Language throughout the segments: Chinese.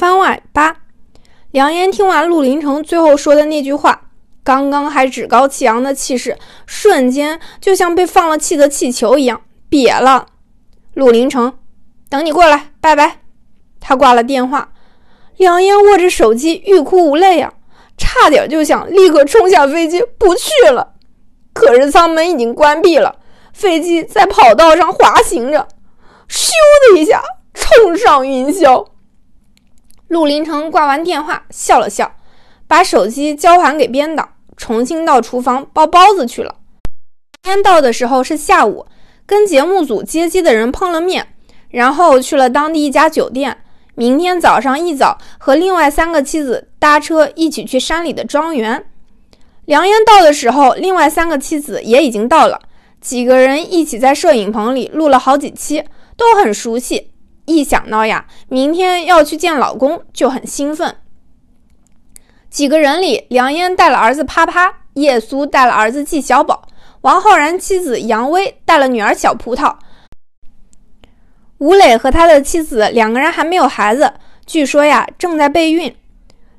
番外八，梁烟听完陆林城最后说的那句话，刚刚还趾高气扬的气势，瞬间就像被放了气的气球一样瘪了。陆林城，等你过来，拜拜。他挂了电话，梁烟握着手机，欲哭无泪呀，差点就想立刻冲下飞机不去了。可是舱门已经关闭了，飞机在跑道上滑行着，咻的一下冲上云霄。陆林城挂完电话，笑了笑，把手机交还给编导，重新到厨房包包子去了。梁燕到的时候是下午，跟节目组接机的人碰了面，然后去了当地一家酒店。明天早上一早和另外三个妻子搭车一起去山里的庄园。梁烟到的时候，另外三个妻子也已经到了，几个人一起在摄影棚里录了好几期，都很熟悉。一想到呀，明天要去见老公，就很兴奋。几个人里，梁嫣带了儿子啪啪，叶苏带了儿子纪小宝，王浩然妻子杨威带了女儿小葡萄，吴磊和他的妻子两个人还没有孩子，据说呀正在备孕。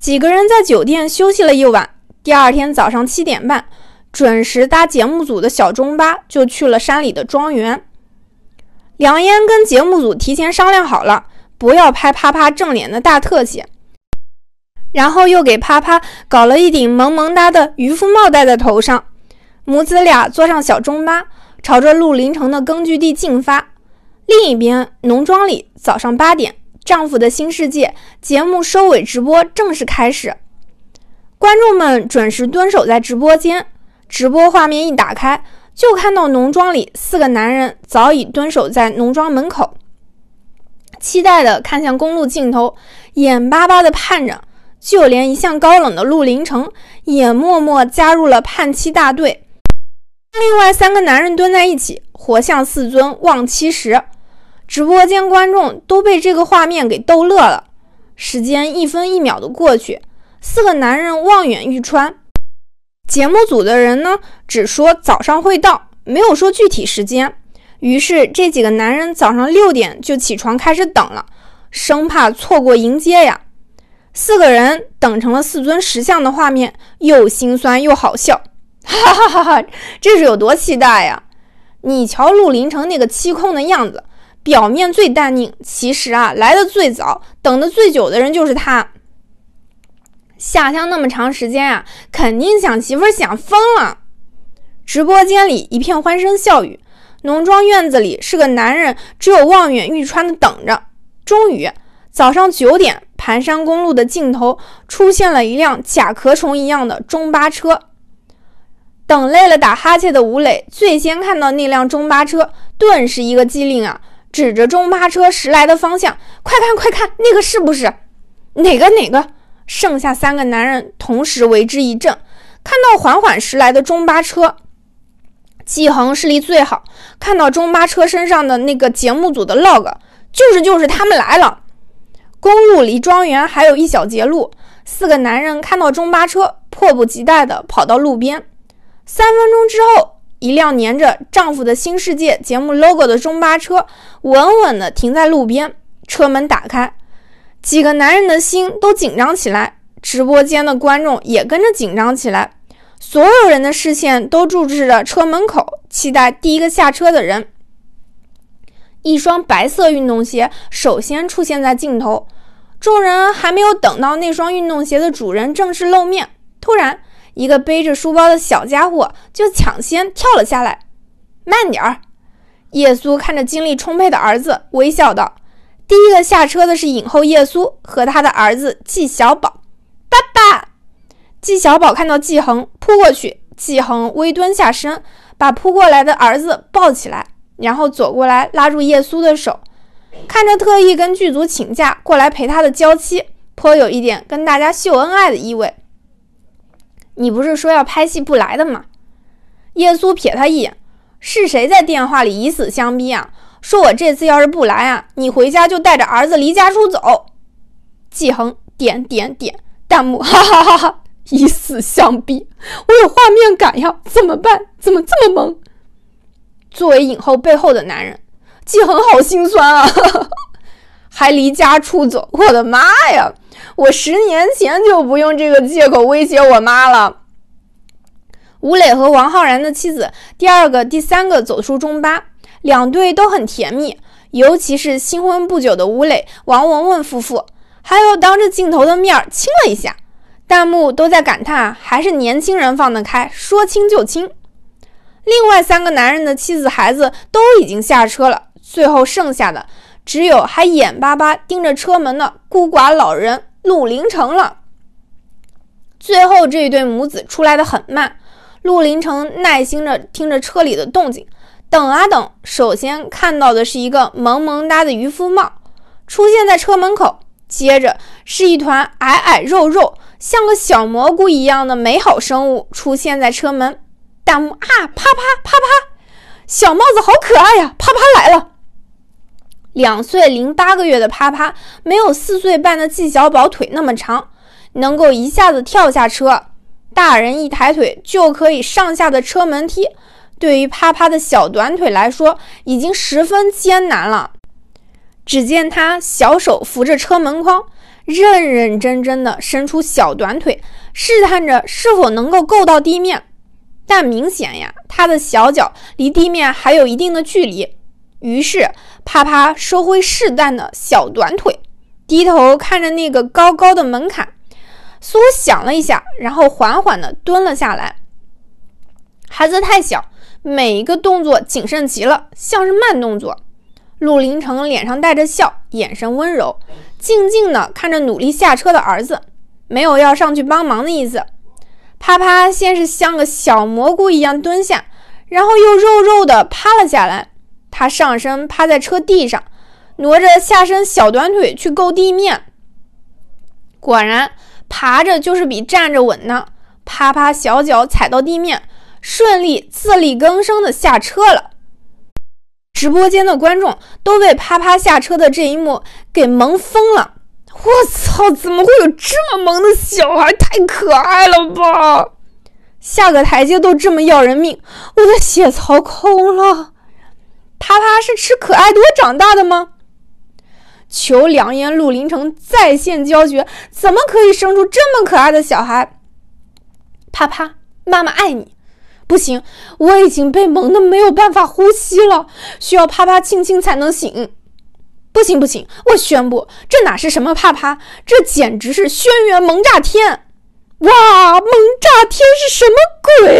几个人在酒店休息了一晚，第二天早上七点半，准时搭节目组的小中巴就去了山里的庄园。杨嫣跟节目组提前商量好了，不要拍啪啪正脸的大特写，然后又给啪啪搞了一顶萌萌哒的渔夫帽戴在头上，母子俩坐上小中巴，朝着陆林城的根据地进发。另一边，农庄里，早上八点，《丈夫的新世界》节目收尾直播正式开始，观众们准时蹲守在直播间，直播画面一打开。就看到农庄里四个男人早已蹲守在农庄门口，期待的看向公路尽头，眼巴巴的盼着。就连一向高冷的陆林城也默默加入了盼妻大队。另外三个男人蹲在一起，活像四尊望妻石。直播间观众都被这个画面给逗乐了。时间一分一秒的过去，四个男人望眼欲穿。节目组的人呢，只说早上会到，没有说具体时间。于是这几个男人早上六点就起床开始等了，生怕错过迎接呀。四个人等成了四尊石像的画面，又心酸又好笑。哈哈哈哈，这是有多期待呀！你瞧陆林城那个凄空的样子，表面最淡定，其实啊，来的最早、等的最久的人就是他。下乡那么长时间啊，肯定想媳妇想疯了。直播间里一片欢声笑语，农庄院子里是个男人，只有望远欲穿的等着。终于，早上九点，盘山公路的尽头出现了一辆甲壳虫一样的中巴车。等累了打哈欠的吴磊最先看到那辆中巴车，顿时一个机灵啊，指着中巴车驶来的方向：“快看快看，那个是不是？哪个哪个？”剩下三个男人同时为之一振，看到缓缓驶来的中巴车。季恒视力最好，看到中巴车身上的那个节目组的 l o g 就是就是他们来了。公路离庄园还有一小节路，四个男人看到中巴车，迫不及待地跑到路边。三分钟之后，一辆粘着“丈夫的新世界”节目 logo 的中巴车稳稳地停在路边，车门打开。几个男人的心都紧张起来，直播间的观众也跟着紧张起来，所有人的视线都注视着车门口，期待第一个下车的人。一双白色运动鞋首先出现在镜头，众人还没有等到那双运动鞋的主人正式露面，突然，一个背着书包的小家伙就抢先跳了下来。慢点儿，耶稣看着精力充沛的儿子，微笑道。第一个下车的是影后叶苏和他的儿子纪小宝。爸爸，纪小宝看到纪恒扑过去，纪恒微蹲下身，把扑过来的儿子抱起来，然后走过来拉住叶苏的手，看着特意跟剧组请假过来陪他的娇妻，颇有一点跟大家秀恩爱的意味。你不是说要拍戏不来的吗？叶苏瞥他一眼，是谁在电话里以死相逼啊？说我这次要是不来啊，你回家就带着儿子离家出走。季恒点点点弹幕，哈哈哈哈！以死相逼，我有画面感呀，怎么办？怎么这么萌？作为影后背后的男人，季恒好心酸啊，还离家出走，我的妈呀！我十年前就不用这个借口威胁我妈了。吴磊和王浩然的妻子，第二个、第三个走出中巴，两对都很甜蜜，尤其是新婚不久的吴磊、王文文夫妇，还有当着镜头的面儿亲了一下，弹幕都在感叹：还是年轻人放得开，说亲就亲。另外三个男人的妻子孩子都已经下车了，最后剩下的只有还眼巴巴盯着车门的孤寡老人陆林成了。最后这一对母子出来的很慢，陆林成耐心着听着车里的动静。等啊等，首先看到的是一个萌萌哒的渔夫帽出现在车门口，接着是一团矮矮肉肉，像个小蘑菇一样的美好生物出现在车门。弹幕啊，啪啪啪啪，小帽子好可爱呀！啪啪来了，两岁零八个月的啪啪没有四岁半的纪小宝腿那么长，能够一下子跳下车，大人一抬腿就可以上下的车门踢。对于啪啪的小短腿来说，已经十分艰难了。只见他小手扶着车门框，认认真真的伸出小短腿，试探着是否能够够到地面。但明显呀，他的小脚离地面还有一定的距离。于是，啪啪收回试探的小短腿，低头看着那个高高的门槛，似乎想了一下，然后缓缓的蹲了下来。孩子太小。每一个动作谨慎极了，像是慢动作。陆林城脸上带着笑，眼神温柔，静静的看着努力下车的儿子，没有要上去帮忙的意思。啪啪，先是像个小蘑菇一样蹲下，然后又肉肉的趴了下来。他上身趴在车地上，挪着下身小短腿去够地面。果然，爬着就是比站着稳呢。啪啪，小脚踩到地面。顺利自力更生的下车了，直播间的观众都被啪啪下车的这一幕给萌疯了。我操，怎么会有这么萌的小孩？太可爱了吧！下个台阶都这么要人命，我的血槽空了。啪啪是吃可爱多长大的吗？求良言陆林成在线教学，怎么可以生出这么可爱的小孩？啪啪，妈妈爱你。不行，我已经被萌得没有办法呼吸了，需要啪啪亲亲才能醒。不行不行，我宣布，这哪是什么啪啪，这简直是轩辕萌炸天！哇，萌炸天是什么鬼？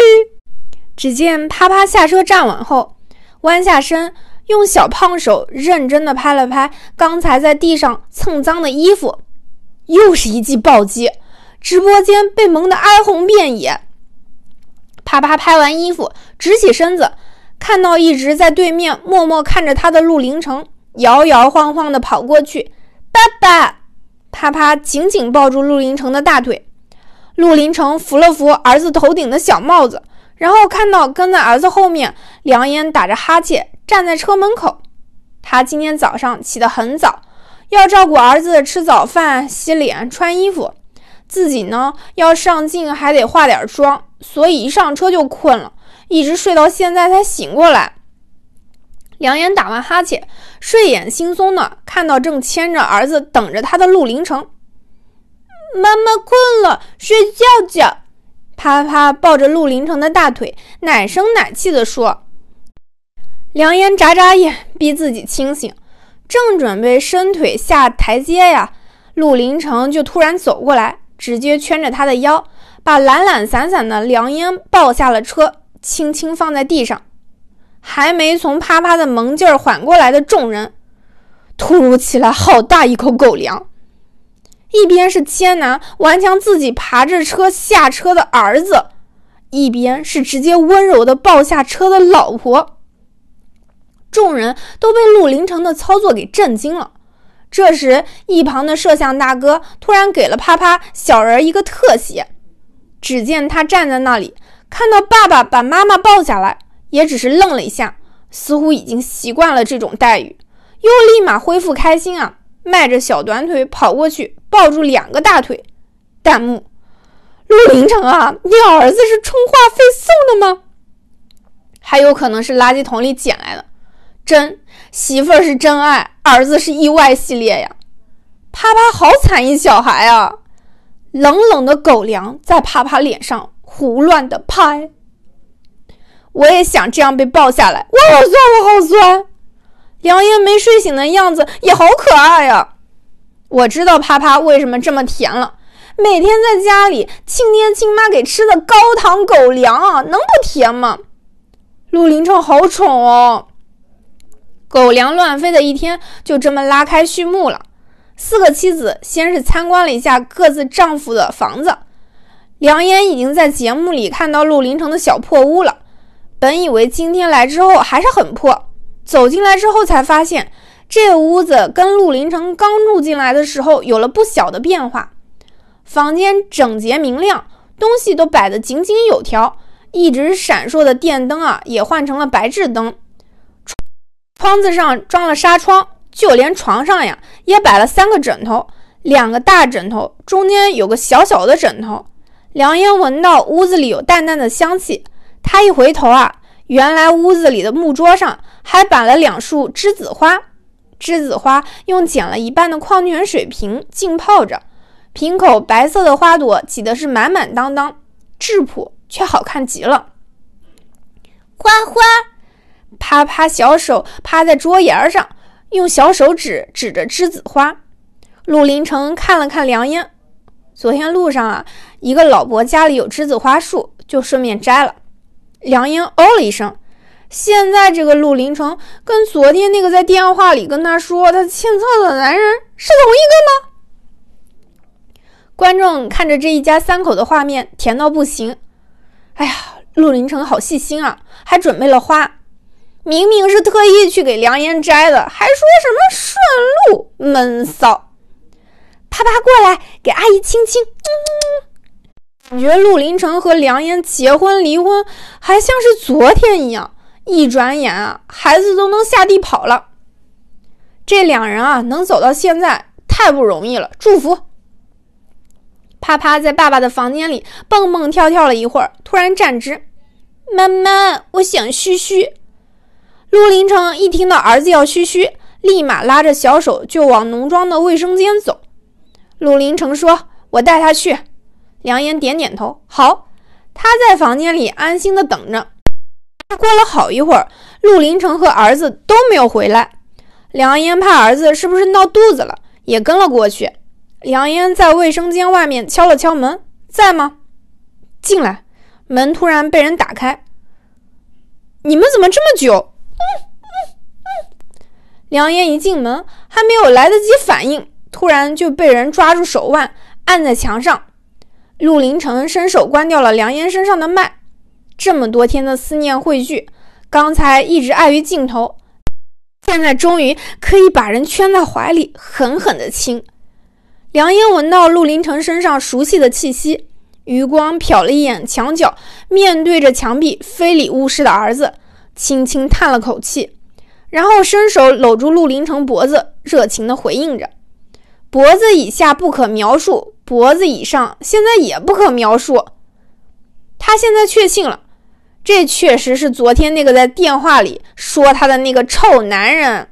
只见啪啪下车站稳后，弯下身，用小胖手认真的拍了拍刚才在地上蹭脏的衣服，又是一记暴击，直播间被萌得哀鸿遍野。啪啪拍完衣服，直起身子，看到一直在对面默默看着他的陆林城，摇摇晃晃的跑过去。爸爸，啪啪紧紧抱住陆林城的大腿。陆林城扶了扶儿子头顶的小帽子，然后看到跟在儿子后面，两眼打着哈欠站在车门口。他今天早上起得很早，要照顾儿子吃早饭、洗脸、穿衣服，自己呢要上镜还得化点妆。所以一上车就困了，一直睡到现在才醒过来。梁岩打完哈欠，睡眼惺忪的看到正牵着儿子等着他的陆林城。妈妈困了，睡觉觉。啪啪抱着陆林城的大腿，奶声奶气的说。梁岩眨眨眼，逼自己清醒，正准备伸腿下台阶呀，陆林城就突然走过来，直接圈着他的腰。把懒懒散散的梁嫣抱下了车，轻轻放在地上。还没从啪啪的萌劲儿缓过来的众人，突如其来好大一口狗粮。一边是千男顽强自己爬着车下车的儿子，一边是直接温柔的抱下车的老婆。众人都被陆凌城的操作给震惊了。这时，一旁的摄像大哥突然给了啪啪小人一个特写。只见他站在那里，看到爸爸把妈妈抱下来，也只是愣了一下，似乎已经习惯了这种待遇，又立马恢复开心啊，迈着小短腿跑过去，抱住两个大腿。弹幕：陆凌城啊，你儿子是充话费送的吗？还有可能是垃圾桶里捡来的。真媳妇是真爱，儿子是意外系列呀。啪啪，好惨一小孩啊。冷冷的狗粮在啪啪脸上胡乱的拍，我也想这样被抱下来。我好酸，我好酸。梁言没睡醒的样子也好可爱呀。我知道啪啪为什么这么甜了，每天在家里亲爹亲妈给吃的高糖狗粮，啊，能不甜吗？陆林冲好宠哦，狗粮乱飞的一天就这么拉开序幕了。四个妻子先是参观了一下各自丈夫的房子。梁嫣已经在节目里看到陆林城的小破屋了，本以为今天来之后还是很破，走进来之后才发现这屋子跟陆林城刚住进来的时候有了不小的变化。房间整洁明亮，东西都摆得井井有条，一直闪烁的电灯啊也换成了白炽灯，窗子上装了纱窗。就连床上呀，也摆了三个枕头，两个大枕头，中间有个小小的枕头。梁烟闻到屋子里有淡淡的香气，她一回头啊，原来屋子里的木桌上还摆了两束栀子花，栀子花用剪了一半的矿泉水瓶浸泡着，瓶口白色的花朵挤的是满满当当，质朴却好看极了。花花，啪啪小手趴在桌沿上。用小手指指着栀子花，陆林城看了看梁音。昨天路上啊，一个老伯家里有栀子花树，就顺便摘了。梁英哦了一声。现在这个陆林城跟昨天那个在电话里跟他说他欠操的男人是同一个吗？观众看着这一家三口的画面，甜到不行。哎呀，陆林城好细心啊，还准备了花。明明是特意去给梁言摘的，还说什么顺路闷骚？啪啪过来给阿姨亲亲。感觉陆林城和梁言结婚离婚还像是昨天一样，一转眼啊，孩子都能下地跑了。这两人啊，能走到现在太不容易了，祝福。啪啪在爸爸的房间里蹦蹦跳跳了一会儿，突然站直：“妈妈，我想嘘嘘。”陆林成一听到儿子要嘘嘘，立马拉着小手就往农庄的卫生间走。陆林成说：“我带他去。”梁言点点头：“好。”他在房间里安心的等着。过了好一会儿，陆林成和儿子都没有回来。梁言怕儿子是不是闹肚子了，也跟了过去。梁烟在卫生间外面敲了敲门：“在吗？进来。”门突然被人打开。你们怎么这么久？梁烟一进门，还没有来得及反应，突然就被人抓住手腕，按在墙上。陆林城伸手关掉了梁烟身上的脉。这么多天的思念汇聚，刚才一直碍于镜头，现在终于可以把人圈在怀里，狠狠的亲。梁烟闻到陆林城身上熟悉的气息，余光瞟了一眼墙角，面对着墙壁非礼勿视的儿子。轻轻叹了口气，然后伸手搂住陆林城脖子，热情地回应着。脖子以下不可描述，脖子以上现在也不可描述。他现在确信了，这确实是昨天那个在电话里说他的那个臭男人。